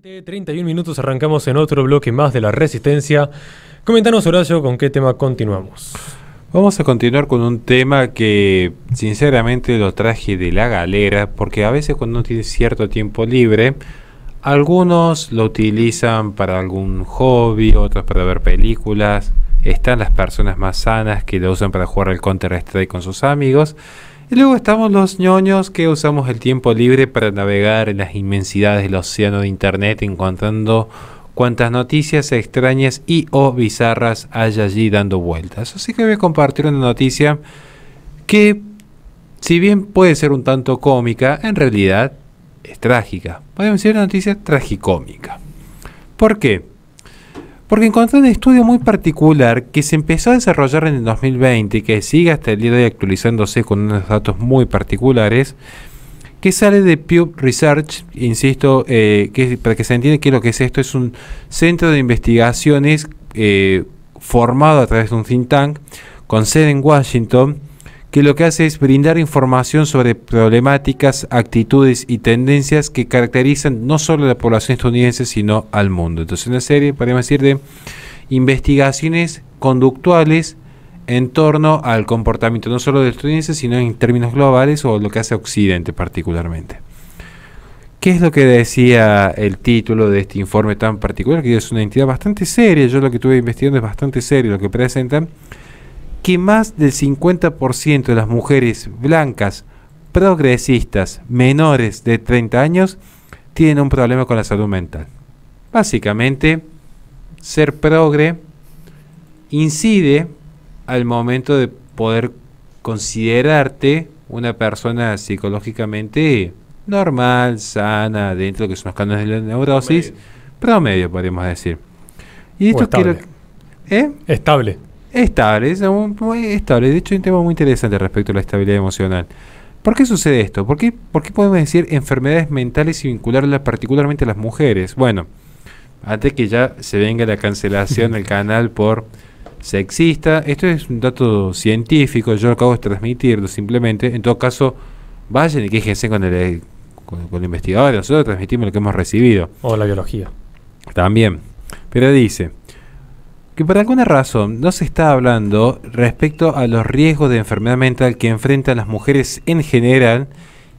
31 minutos arrancamos en otro bloque más de la resistencia. Coméntanos, Horacio, con qué tema continuamos. Vamos a continuar con un tema que sinceramente lo traje de la galera, porque a veces cuando uno tiene cierto tiempo libre, algunos lo utilizan para algún hobby, otros para ver películas. Están las personas más sanas que lo usan para jugar el Counter-Strike con sus amigos. Y luego estamos los ñoños que usamos el tiempo libre para navegar en las inmensidades del océano de Internet encontrando cuantas noticias extrañas y o bizarras hay allí dando vueltas. Así que voy a compartir una noticia que, si bien puede ser un tanto cómica, en realidad es trágica. Podemos decir una noticia tragicómica. ¿Por qué? Porque encontré un estudio muy particular que se empezó a desarrollar en el 2020 y que sigue hasta el día de hoy actualizándose con unos datos muy particulares, que sale de Pew Research, insisto, eh, para que se entienda qué es lo que es esto, es un centro de investigaciones eh, formado a través de un think tank con sede en Washington, que lo que hace es brindar información sobre problemáticas, actitudes y tendencias que caracterizan no solo a la población estadounidense, sino al mundo. Entonces, una serie, podríamos decir, de investigaciones conductuales en torno al comportamiento no solo de estadounidenses sino en términos globales o lo que hace Occidente particularmente. ¿Qué es lo que decía el título de este informe tan particular? Que es una entidad bastante seria, yo lo que estuve investigando es bastante serio, lo que presentan que más del 50% de las mujeres blancas progresistas menores de 30 años tienen un problema con la salud mental. Básicamente, ser progre incide al momento de poder considerarte una persona psicológicamente normal, sana, dentro de lo que son los canales de la neurosis, promedio, podríamos decir. Y esto Estable. Estable, es estable. De hecho, hay un tema muy interesante respecto a la estabilidad emocional. ¿Por qué sucede esto? ¿Por qué, podemos decir enfermedades mentales y vincularlas particularmente a las mujeres? Bueno, antes que ya se venga la cancelación del canal por sexista, esto es un dato científico, yo lo acabo de transmitirlo simplemente. En todo caso, vayan y quéjense con el, con el investigador, nosotros transmitimos lo que hemos recibido. O la biología. También. Pero dice, que por alguna razón no se está hablando respecto a los riesgos de enfermedad mental que enfrentan las mujeres en general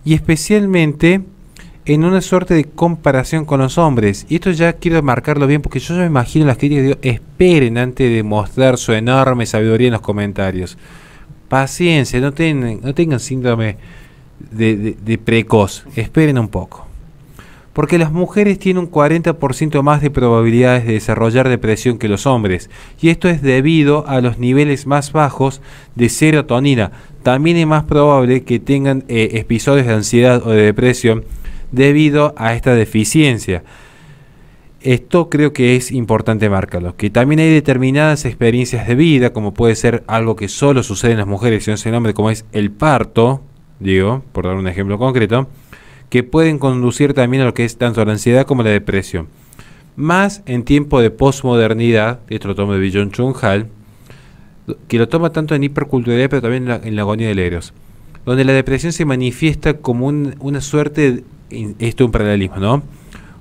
y especialmente en una suerte de comparación con los hombres. Y esto ya quiero marcarlo bien porque yo ya me imagino las críticas, Dios. esperen antes de mostrar su enorme sabiduría en los comentarios. Paciencia, no, tengan síndrome de precoz, esperen un poco porque las mujeres tienen un 40% más de probabilidades de desarrollar depresión que los hombres, y esto es debido a los niveles más bajos de serotonina. También es más probable que tengan eh, episodios de ansiedad o de depresión debido a esta deficiencia. Esto creo que es importante marcarlo, que también hay determinadas experiencias de vida, como puede ser algo que solo sucede en las mujeres y no en el como es el parto, digo, por dar un ejemplo concreto, que pueden conducir también a lo que es tanto la ansiedad como la depresión. Más en tiempo de posmodernidad, esto lo tomo de Billon Chung Hal, que lo toma tanto en hiperculturalidad pero también en la, agonía del Eros, donde la depresión se manifiesta como una suerte, esto es un paralelismo, ¿no?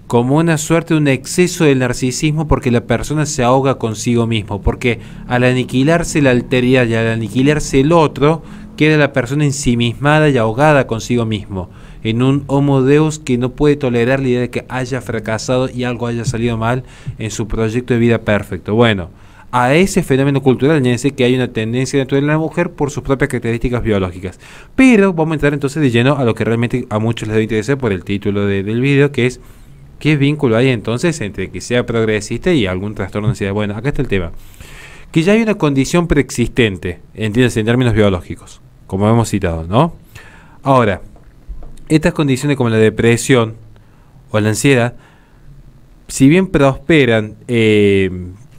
Como una suerte de un exceso del narcisismo porque la persona se ahoga consigo mismo, porque al aniquilarse la alteridad y al aniquilarse el otro, queda la persona ensimismada y ahogada consigo mismo en un Homo Deus que no puede tolerar la idea de que haya fracasado y algo haya salido mal en su proyecto de vida perfecto. Bueno, a ese fenómeno cultural añádese que hay una tendencia natural en la mujer por sus propias características biológicas. Pero vamos a entrar entonces de lleno a lo que realmente a muchos les debe interesar por el título del video, que es ¿qué vínculo hay entonces entre que sea progresista y algún trastorno de ansiedad? Bueno, acá está el tema. Que ya hay una condición preexistente, entiendes, en términos biológicos, como hemos citado, ¿no? Ahora, estas condiciones como la depresión o la ansiedad, si bien prosperan eh,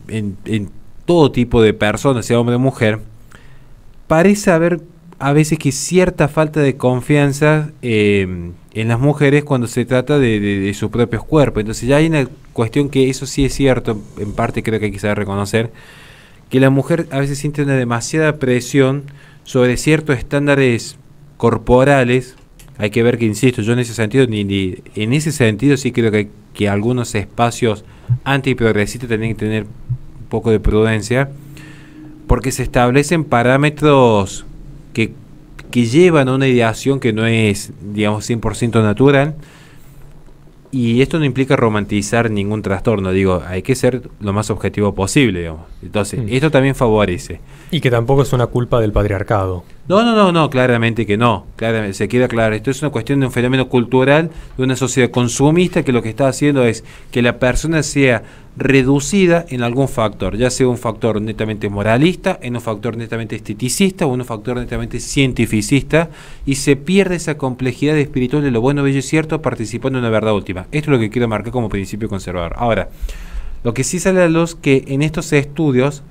en, todo tipo de personas, sea hombre o mujer, parece haber a veces que cierta falta de confianza em, en las mujeres cuando se trata de, de, de, sus propios cuerpos. Entonces ya hay una cuestión que eso sí es cierto, en parte creo que hay que saber reconocer, que la mujer a veces siente una demasiada presión sobre ciertos estándares corporales hay que ver que, insisto, yo en ese sentido, ni, en ese sentido sí creo que, algunos espacios antiprogresistas tienen que tener un poco de prudencia, porque se establecen parámetros que, que llevan a una ideación que no es, digamos, 100% natural y esto no implica romantizar ningún trastorno, digo, hay que ser lo más objetivo posible, Entonces, mm. esto también favorece. Y que tampoco es una culpa del patriarcado. No, no, no, no, claramente que no, claramente, se queda claro. Esto es una cuestión de un fenómeno cultural, de una sociedad consumista que lo que está haciendo es que la persona sea reducida en algún factor, ya sea un factor netamente moralista, en un factor netamente esteticista o en un factor netamente cientificista, y se pierde esa complejidad espiritual de lo bueno, bello y cierto participando en una verdad última. Esto es lo que quiero marcar como principio conservador. Ahora, lo que sí sale a luz que en estos estudios,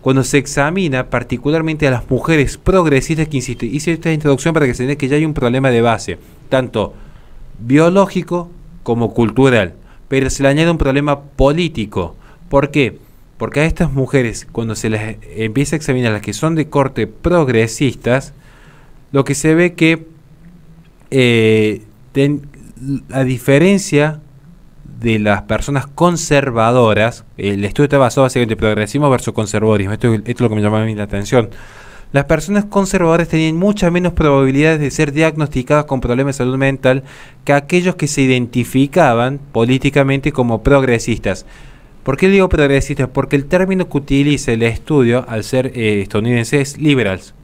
cuando se examina particularmente a las mujeres progresistas que insiste, hice esta introducción para que se den que ya hay un problema de base, tanto biológico como cultural pero se le añade un problema político. ¿Por qué? Porque a estas mujeres, cuando se les empieza a examinar las que son de corte progresistas, lo que se ve que la eh, diferencia de las personas conservadoras, el estudio está basado básicamente en progresismo versus conservadorismo, esto, esto es lo que me llama a mí la atención, las personas conservadoras tenían muchas menos probabilidades de ser diagnosticadas con problemas de salud mental que aquellos que se identificaban políticamente como progresistas. ¿Por qué digo progresistas? Porque el término que utiliza el estudio al ser eh, estadounidense es liberals,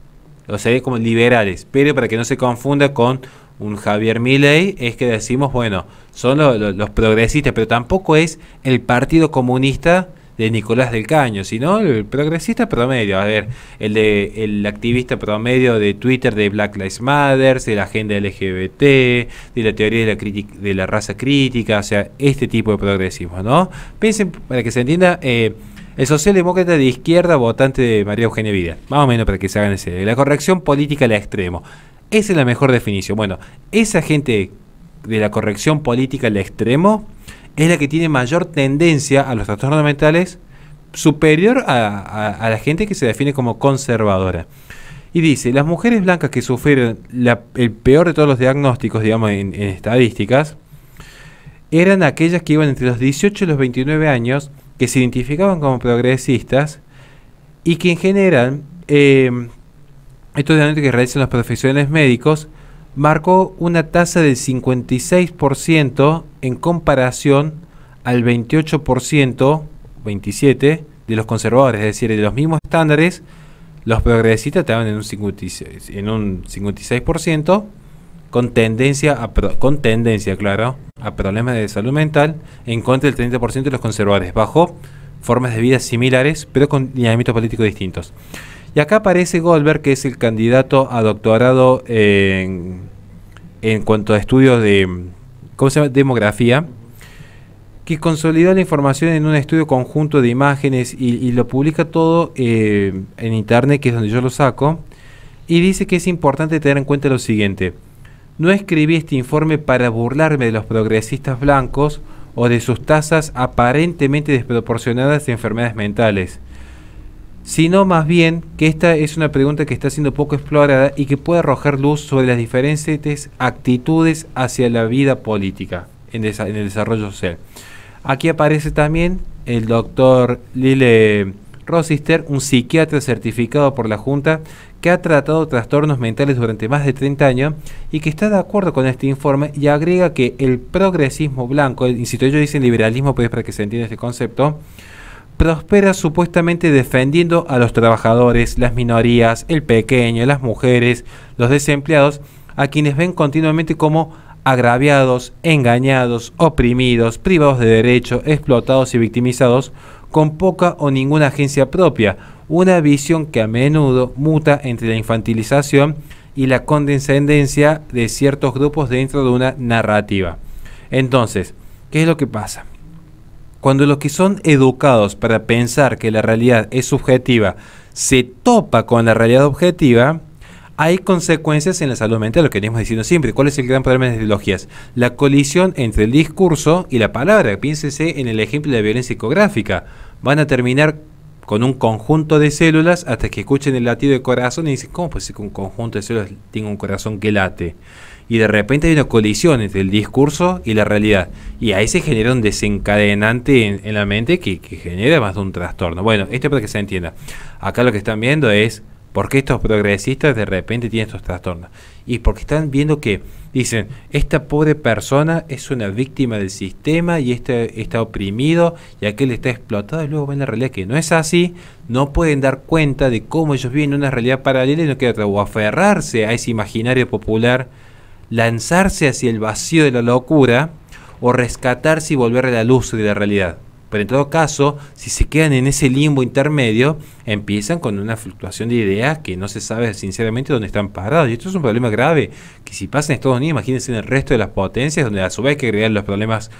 o sea, como liberales, pero para que no se confunda con un Javier Milley, es que decimos, bueno, son los progresistas, pero tampoco es el Partido Comunista de Nicolás del Caño, sino el progresista promedio, a ver, el de el activista promedio de Twitter de Black Lives Matter, de la agenda LGBT, de la teoría de la, de la raza crítica, o sea, este tipo de progresismo, ¿no? Piensen, para que se entienda, eh, el socialdemócrata de izquierda votante de María Eugenia Vidal, más o menos para que se hagan ese, la corrección política al extremo. Esa es la mejor definición. Bueno, esa gente de la corrección política al extremo es la que tiene mayor tendencia a los trastornos mentales, superior a, la gente que se define como conservadora. Y dice, las mujeres blancas que sufrieron el peor de todos los diagnósticos, digamos, en, estadísticas, eran aquellas que iban entre los 18 y los 29 años, que se identificaban como progresistas y que en general, eh, estos diagnósticos que realizan las profesiones médicos, marcó una tasa del 56% en comparación al 28%, 27% de los conservadores, es decir, de los mismos estándares, los progresistas estaban en un 56%, en un 56% con tendencia, a con tendencia, claro, a problemas de salud mental, en contra del 30% de los conservadores, bajo formas de vida similares, pero con lineamientos políticos distintos. Y acá aparece Goldberg, que es el candidato a doctorado en, cuanto a estudios de demografía, que consolidó la información en un estudio conjunto de imágenes y, lo publica todo eh, en internet, que es donde yo lo saco, y dice que es importante tener en cuenta lo siguiente. No escribí este informe para burlarme de los progresistas blancos o de sus tasas aparentemente desproporcionadas de enfermedades mentales sino más bien que esta es una pregunta que está siendo poco explorada y que puede arrojar luz sobre las diferentes actitudes hacia la vida política en, el desarrollo social. Aquí aparece también el doctor Lille Rosister, un psiquiatra certificado por la Junta que ha tratado trastornos mentales durante más de 30 años y que está de acuerdo con este informe y agrega que el progresismo blanco, insisto instituto ellos dicen liberalismo, pues para que se entienda este concepto, prospera supuestamente defendiendo a los trabajadores, las minorías, el pequeño, las mujeres, los desempleados, a quienes ven continuamente como agraviados, engañados, oprimidos, privados de derecho, explotados y victimizados, con poca o ninguna agencia propia, una visión que a menudo muta entre la infantilización y la condescendencia de ciertos grupos dentro de una narrativa. Entonces, ¿qué es lo que pasa? Cuando los que son educados para pensar que la realidad es subjetiva se topa con la realidad objetiva, hay consecuencias en la salud mental, lo que venimos diciendo siempre. ¿Cuál es el gran problema de las ideologías? La colisión entre el discurso y la palabra. Piénsese en el ejemplo de la violencia psicográfica. Van a terminar con un conjunto de células hasta que escuchen el latido de corazón y dicen, ¿cómo puede ser que un conjunto de células tenga un corazón que late? y de repente hay una colisión entre el discurso y la realidad. Y ahí se genera un desencadenante en, la mente que, genera más de un trastorno. Bueno, esto es para que se entienda. Acá lo que están viendo es por qué estos progresistas de repente tienen estos trastornos. Y porque están viendo que dicen, esta pobre persona es una víctima del sistema y este está oprimido y aquel está explotado y luego ven la realidad que no es así, no pueden dar cuenta de cómo ellos viven una realidad paralela y no queda otra, o aferrarse a ese imaginario popular lanzarse hacia el vacío de la locura o rescatarse y volver a la luz de la realidad. Pero en todo caso, si se quedan en ese limbo intermedio, empiezan con una fluctuación de ideas que no se sabe sinceramente dónde están parados. Y esto es un problema grave, que si pasa en Estados Unidos, imagínense en el resto de las potencias, donde a su vez hay que crear los problemas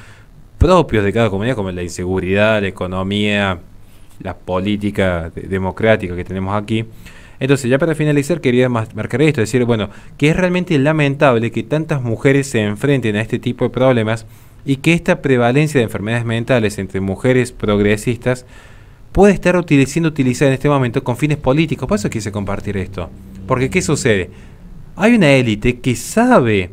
propios de cada comunidad, como la inseguridad, la economía, la política democrática que tenemos aquí. Entonces, ya para finalizar, quería marcar esto, decir, bueno, que es realmente lamentable que tantas mujeres se enfrenten a este tipo de problemas y que esta prevalencia de enfermedades mentales entre mujeres progresistas puede estar siendo utilizada en este momento con fines políticos. Por eso quise compartir esto. Porque, ¿qué sucede? Hay una élite que sabe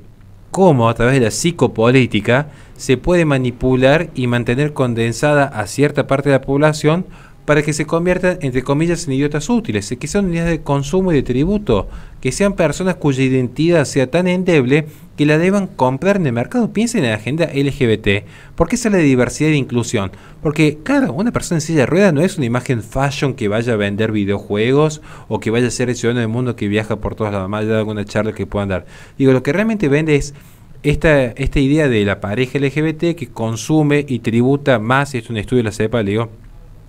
cómo a través de la psicopolítica se puede manipular y mantener condensada a cierta parte de la población para que se conviertan, entre comillas, en idiotas útiles, que sean unidades de consumo y de tributo, que sean personas cuya identidad sea tan endeble que la deban comprar en el mercado. Piensen en la agenda LGBT. porque qué es la diversidad e inclusión? Porque, claro, una persona en silla de ruedas no es una imagen fashion que vaya a vender videojuegos o que vaya a ser el ciudadano del mundo que viaja por todas las más de alguna charla que puedan dar. Digo, lo que realmente vende es esta, esta idea de la pareja LGBT que consume y tributa más, y es un estudio de la sepa, le digo,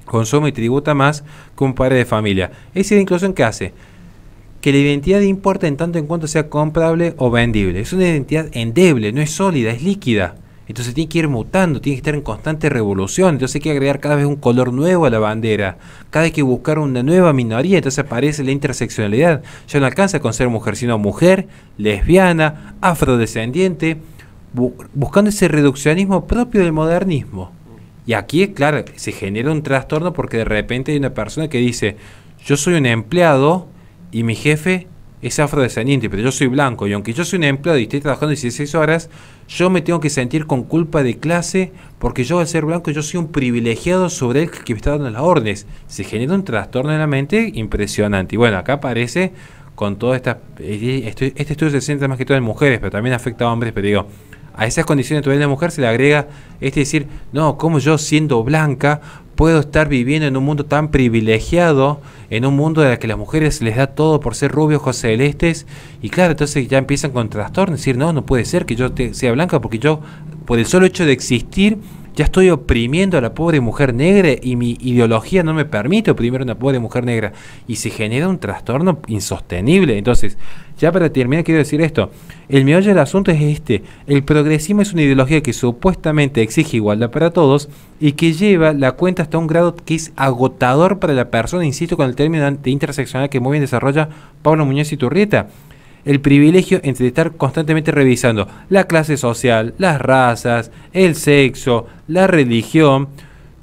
consume y tributa más que un padre de familia. Esa es la inclusión que hace que la identidad importa en tanto en cuanto sea comprable o vendible. Es una identidad endeble, no es sólida, es líquida. Entonces tiene que ir mutando, tiene que estar en constante revolución. Entonces hay que agregar cada vez un color nuevo a la bandera. Cada vez que buscar una nueva minoría, entonces aparece la interseccionalidad. Ya no alcanza con ser mujer, sino mujer, lesbiana, afrodescendiente, buscando ese reduccionismo propio del modernismo. Y aquí, claro, se genera un trastorno porque de repente hay una persona que dice, yo soy un empleado y mi jefe es afrodescendiente, pero yo soy blanco y aunque yo soy un empleado y estoy trabajando 16 horas, yo me tengo que sentir con culpa de clase porque yo al ser blanco yo soy un privilegiado sobre el que me está dando las órdenes. Se genera un trastorno en la mente impresionante. Y bueno, acá aparece con toda esta... Eh, este estudio se centra más que todo en mujeres, pero también afecta a hombres, pero digo, a esas condiciones vida de la mujer se le agrega este decir, no, como yo siendo blanca puedo estar viviendo en un mundo tan privilegiado, en un mundo en el que las mujeres les da todo por ser rubios, o celestes, y claro, entonces ya empiezan con trastorno, decir, no, no puede ser que yo sea blanca, porque yo, por el solo hecho de existir, ya estoy oprimiendo a la pobre mujer negra y mi ideología no me permite oprimir a una pobre mujer negra. Y se genera un trastorno insostenible. Entonces, ya para terminar, quiero decir esto. El meollo del asunto es este. El progresismo es una ideología que supuestamente exige igualdad para todos y que lleva la cuenta hasta un grado que es agotador para la persona, insisto con el término de interseccional que muy bien desarrolla Pablo Muñoz y Turrieta el privilegio entre estar constantemente revisando la clase social, las razas, el sexo, la religión.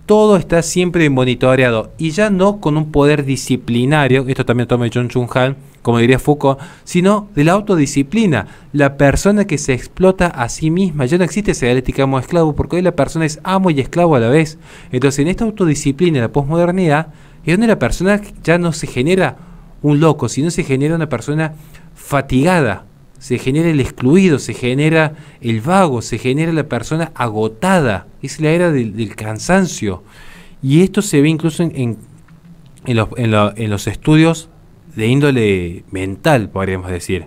Todo está siempre monitoreado y ya no con un poder disciplinario, esto también toma John Chung Han, como diría Foucault, sino de la autodisciplina. La persona que se explota a sí misma. Ya no existe esa dialéctica amo-esclavo, porque hoy la persona es amo y esclavo a la vez. Entonces, en esta autodisciplina, la posmodernidad, es donde la persona ya no se genera un loco, sino se genera una persona fatigada, se genera el excluido, se genera el vago, se genera la persona agotada. Es la era del, cansancio. Y esto se ve incluso en, en, los, en los estudios de índole mental, podríamos decir.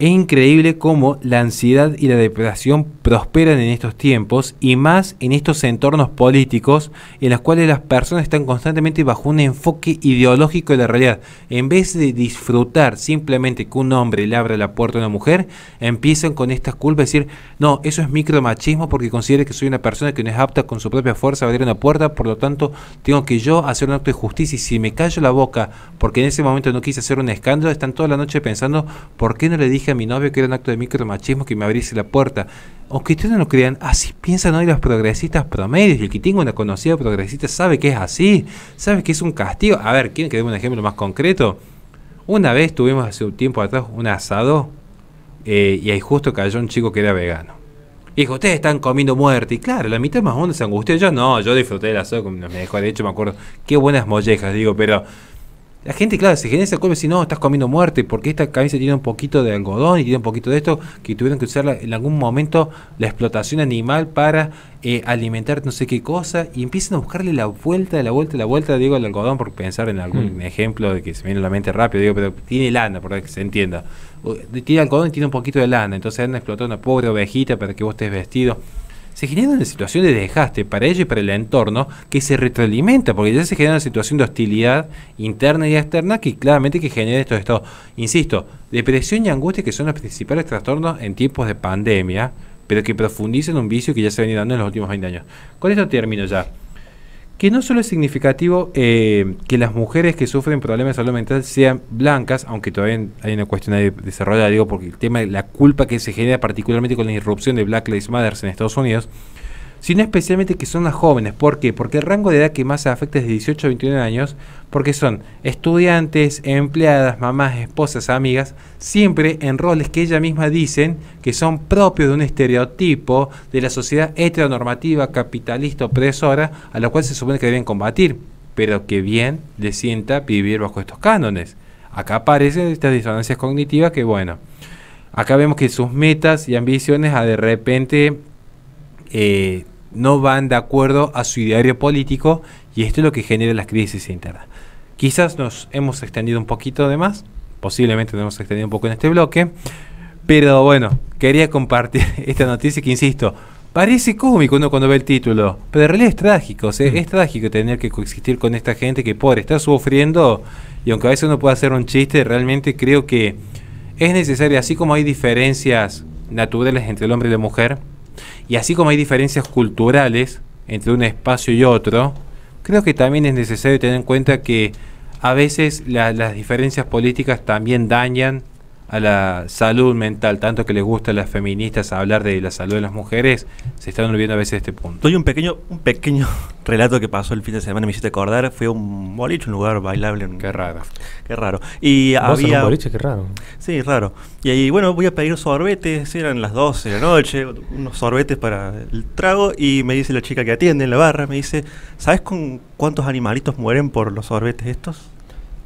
Es increíble cómo la ansiedad y la depresión prosperan en estos tiempos y más en estos entornos políticos en los cuales las personas están constantemente bajo un enfoque ideológico de la realidad. En vez de disfrutar simplemente que un hombre le abra la puerta a una mujer, empiezan con estas culpas y decir, no, eso es micromachismo porque considera que soy una persona que no es apta con su propia fuerza a abrir una puerta, por lo tanto tengo que yo hacer un acto de justicia y si me callo la boca porque en ese momento no quise hacer un escándalo, están toda la noche pensando, ¿por qué no le dije a mi novio que era un acto de micromachismo que me abriese la puerta. Aunque ustedes no lo crean, así piensan hoy los progresistas promedios. Y el que tengo una conocida progresista sabe que es así, sabe que es un castigo. A ver, ¿quieren que dé un ejemplo más concreto? Una vez tuvimos hace un tiempo atrás un asado eh, y ahí justo cayó un chico que era vegano. Y dijo, ustedes están comiendo muerte. Y claro, la mitad más onda se angustió. Yo no, yo disfruté del asado, me dejó de hecho, me acuerdo, qué buenas mollejas, digo, pero la gente, claro, se genera ese come si no, estás comiendo muerte, porque esta cabeza tiene un poquito de algodón y tiene un poquito de esto, que tuvieron que usar en algún momento la explotación animal para eh, alimentar no sé qué cosa, y empiezan a buscarle la vuelta, la vuelta, la vuelta, digo, al algodón, por pensar en algún mm. ejemplo de que se viene a la mente rápido, digo, pero tiene lana, para que se entienda. tiene algodón y tiene un poquito de lana, entonces han explotado una pobre ovejita para que vos estés vestido se genera una situación de desgaste para ella y para el entorno que se retroalimenta, porque ya se genera una situación de hostilidad interna y externa que claramente que genera estos estados. Insisto, depresión y angustia que son los principales trastornos en tiempos de pandemia, pero que profundizan un vicio que ya se ha venido dando en los últimos 20 años. Con esto termino ya que no solo es significativo eh, que las mujeres que sufren problemas de salud mental sean blancas, aunque todavía hay una cuestión de desarrollo, digo, porque el tema de la culpa que se genera particularmente con la irrupción de Black Lives Matter en Estados Unidos, sino especialmente que son las jóvenes. ¿Por qué? Porque el rango de edad que más afecta es de 18 a 21 años, porque son estudiantes, empleadas, mamás, esposas, amigas, siempre en roles que ellas mismas dicen que son propios de un estereotipo de la sociedad heteronormativa, capitalista, opresora, a la cual se supone que deben combatir, pero que bien les sienta vivir bajo estos cánones. Acá aparecen estas disonancias cognitivas que, bueno, acá vemos que sus metas y ambiciones a de repente eh, no van de acuerdo a su ideario político y esto es lo que genera las crisis internas. Quizás nos hemos extendido un poquito de más, posiblemente nos hemos extendido un poco en este bloque, pero bueno, quería compartir esta noticia que, insisto, parece cómico uno cuando ve el título, pero en realidad es trágico, mm. es trágico tener que coexistir con esta gente que, pobre, está sufriendo y aunque a veces uno pueda hacer un chiste, realmente creo que es necesario, así como hay diferencias naturales entre el hombre y la mujer, y así como hay diferencias culturales entre un espacio y otro, creo que también es necesario tener en cuenta que a veces las diferencias políticas también dañan a la salud mental, tanto que les gusta a las feministas hablar de la salud de las mujeres, se están olvidando a veces de este punto. Doy un pequeño, un pequeño relato que pasó el fin de semana, me hiciste acordar, fue un boliche, un lugar bailable. qué raro. Qué raro. Y había... Un boliche, qué raro. Sí, raro. Y ahí, bueno, voy a pedir sorbetes, eran las 12 de la noche, unos sorbetes para el trago, y me dice la chica que atiende en la barra, me dice, ¿sabes con cuántos animalitos mueren por los sorbetes estos?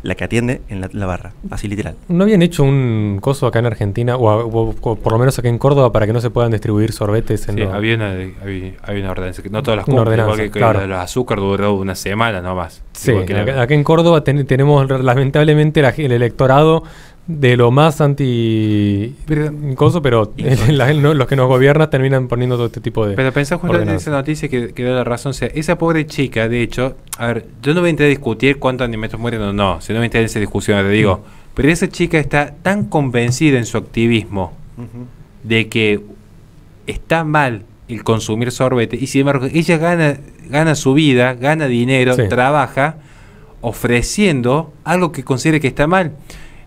la que atiende en la, barra, así literal. ¿No habían hecho un coso acá en Argentina, o, por lo menos acá en Córdoba, para que no se puedan distribuir sorbetes? En sí, había, una, ordenanza, no todas las cosas claro. los azúcar duró una semana nomás. Sí, acá, en Córdoba tenemos lamentablemente el electorado de lo más anti pero, pero los que nos gobiernan terminan poniendo todo este tipo de. Pero pensá justamente en esa noticia que, da la razón. O sea, esa pobre chica, de hecho, a ver, yo no voy a entrar a discutir cuántos animales mueren o no, si no me interesa esa discusión, te digo. Mm. Pero esa chica está tan convencida en su activismo de que está mal el consumir sorbete, y sin embargo, ella gana, gana su vida, gana dinero, trabaja ofreciendo algo que considere que está mal.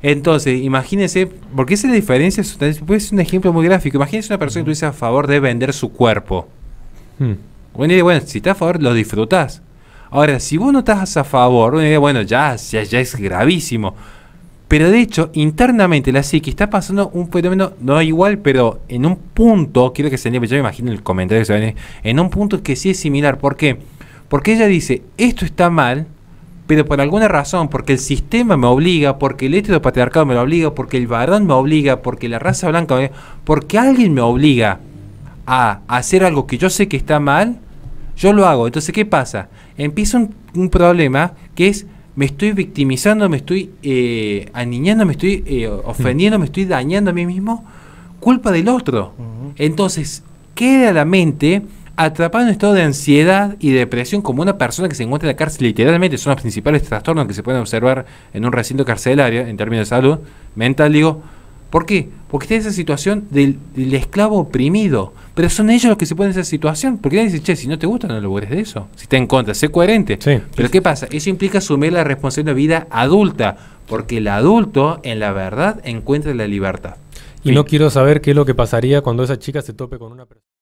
Entonces, imagínense, porque esa es la diferencia Es un ejemplo muy gráfico. Imagínense una persona que estuviese a favor de vender su cuerpo. Bueno, hmm. bueno, si estás a favor, lo disfrutás. Ahora, si vos no estás a favor, bueno, ya, ya, ya es gravísimo. Pero de hecho, internamente la psique está pasando un fenómeno, no igual, pero en un punto, quiero que se yo me imagino el comentario que se viene, en un punto que sí es similar. ¿Por qué? Porque ella dice, esto está mal, pero por alguna razón, porque el sistema me obliga, porque el este patriarcado me lo obliga, porque el varón me obliga, porque la raza blanca me obliga, porque alguien me obliga a hacer algo que yo sé que está mal, yo lo hago. Entonces, ¿qué pasa? Empieza un, problema que es, me estoy victimizando, me estoy eh, aniñando, me estoy eh, ofendiendo, me estoy dañando a mí mismo, culpa del otro. Entonces, queda la mente atrapado en un estado de ansiedad y depresión como una persona que se encuentra en la cárcel. Literalmente son los principales trastornos que se pueden observar en un recinto carcelario en términos de salud mental. Digo, ¿por qué? Porque está en esa situación del, esclavo oprimido. Pero son ellos los que se ponen en esa situación. Porque nadie dice, che, si no te gusta, no lo de eso. Si está en contra, sé coherente. Pero ¿qué pasa? Eso implica asumir la responsabilidad de vida adulta. Porque el adulto, en la verdad, encuentra la libertad. Y no quiero saber qué es lo que pasaría cuando esa chica se tope con una persona.